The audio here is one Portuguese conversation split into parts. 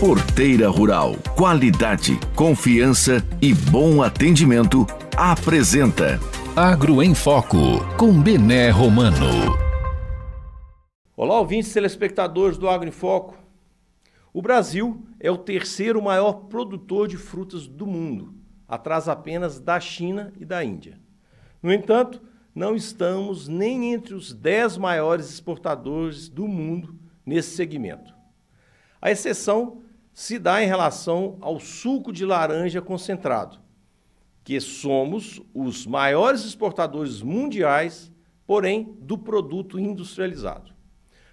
Porteira Rural, qualidade, confiança e bom atendimento apresenta Agro em Foco com Bené Romano. Olá, ouvintes telespectadores do Agro em Foco. O Brasil é o terceiro maior produtor de frutas do mundo, atrás apenas da China e da Índia. No entanto, não estamos nem entre os dez maiores exportadores do mundo nesse segmento. A exceção se dá em relação ao suco de laranja concentrado, que somos os maiores exportadores mundiais, porém, do produto industrializado.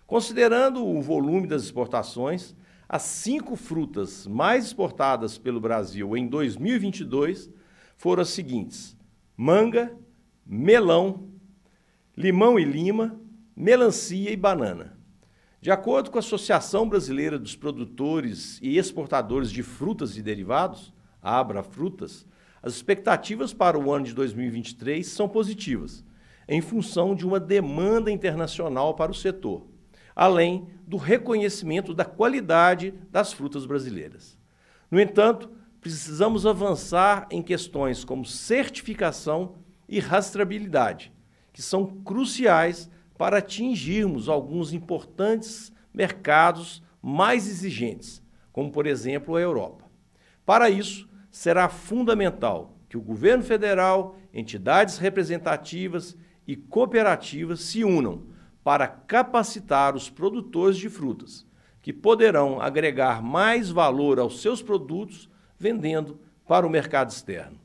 Considerando o volume das exportações, as cinco frutas mais exportadas pelo Brasil em 2022 foram as seguintes: manga, melão, limão e lima, melancia e banana. De acordo com a Associação Brasileira dos Produtores e Exportadores de Frutas e Derivados, Abra Frutas, as expectativas para o ano de 2023 são positivas, em função de uma demanda internacional para o setor, além do reconhecimento da qualidade das frutas brasileiras. No entanto, precisamos avançar em questões como certificação e rastreabilidade, que são cruciais para atingirmos alguns importantes mercados mais exigentes, como por exemplo a Europa. Para isso, será fundamental que o governo federal, entidades representativas e cooperativas se unam para capacitar os produtores de frutas, que poderão agregar mais valor aos seus produtos vendendo para o mercado externo.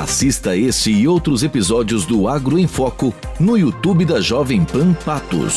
Assista esse e outros episódios do Agro em Foco no YouTube da Jovem Pan Patos.